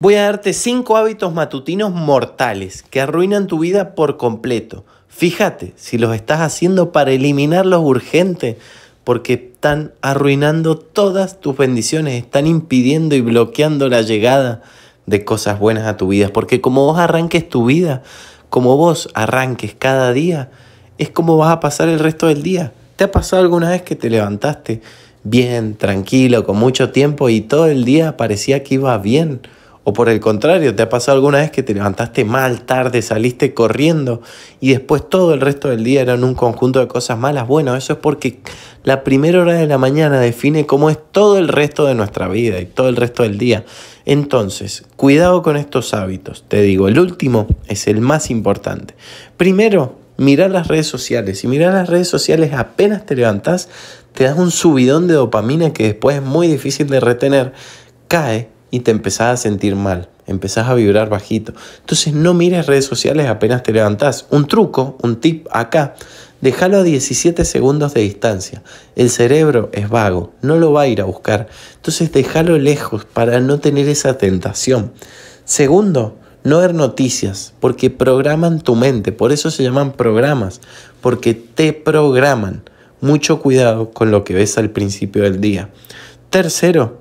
Voy a darte 5 hábitos matutinos mortales que arruinan tu vida por completo. Fíjate si los estás haciendo para eliminarlos, urgente, porque están arruinando todas tus bendiciones, están impidiendo y bloqueando la llegada de cosas buenas a tu vida. Porque como vos arranques tu vida, como vos arranques cada día, es como vas a pasar el resto del día. ¿Te ha pasado alguna vez que te levantaste bien, tranquilo, con mucho tiempo y todo el día parecía que iba bien? O por el contrario, ¿te ha pasado alguna vez que te levantaste mal, tarde, saliste corriendo y después todo el resto del día eran un conjunto de cosas malas? Bueno, eso es porque la primera hora de la mañana define cómo es todo el resto de nuestra vida y todo el resto del día. Entonces, cuidado con estos hábitos. Te digo, el último es el más importante. Primero, mirar las redes sociales. Si mirar las redes sociales apenas te levantas, te das un subidón de dopamina que después es muy difícil de retener. Cae y te empezás a sentir mal, empezás a vibrar bajito. Entonces no mires redes sociales apenas te levantás. Un truco, un tip acá, déjalo a 17 segundos de distancia. El cerebro es vago, no lo va a ir a buscar. Entonces déjalo lejos para no tener esa tentación. Segundo, no ver noticias, porque programan tu mente, por eso se llaman programas, porque te programan. Mucho cuidado con lo que ves al principio del día. Tercero,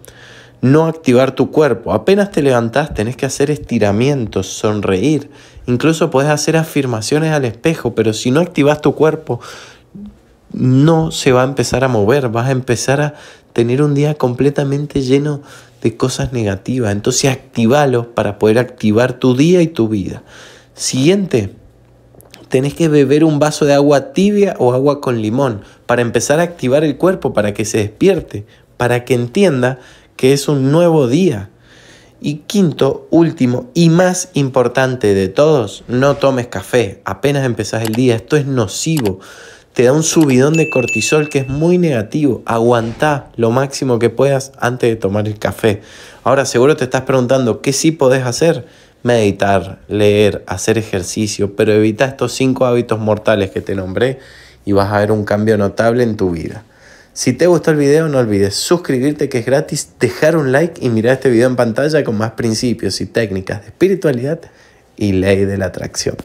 no activar tu cuerpo. Apenas te levantás, tenés que hacer estiramientos, sonreír. Incluso podés hacer afirmaciones al espejo, pero si no activas tu cuerpo, no se va a empezar a mover. Vas a empezar a tener un día completamente lleno de cosas negativas. Entonces, activalo para poder activar tu día y tu vida. Siguiente. Tenés que beber un vaso de agua tibia o agua con limón para empezar a activar el cuerpo, para que se despierte, para que entienda que es un nuevo día. Y quinto, último y más importante de todos, no tomes café. Apenas empezás el día, esto es nocivo. Te da un subidón de cortisol que es muy negativo. aguanta lo máximo que puedas antes de tomar el café. Ahora seguro te estás preguntando, ¿qué sí podés hacer? Meditar, leer, hacer ejercicio, pero evita estos cinco hábitos mortales que te nombré y vas a ver un cambio notable en tu vida. Si te gustó el video, no olvides suscribirte que es gratis, dejar un like y mirar este video en pantalla con más principios y técnicas de espiritualidad y ley de la atracción.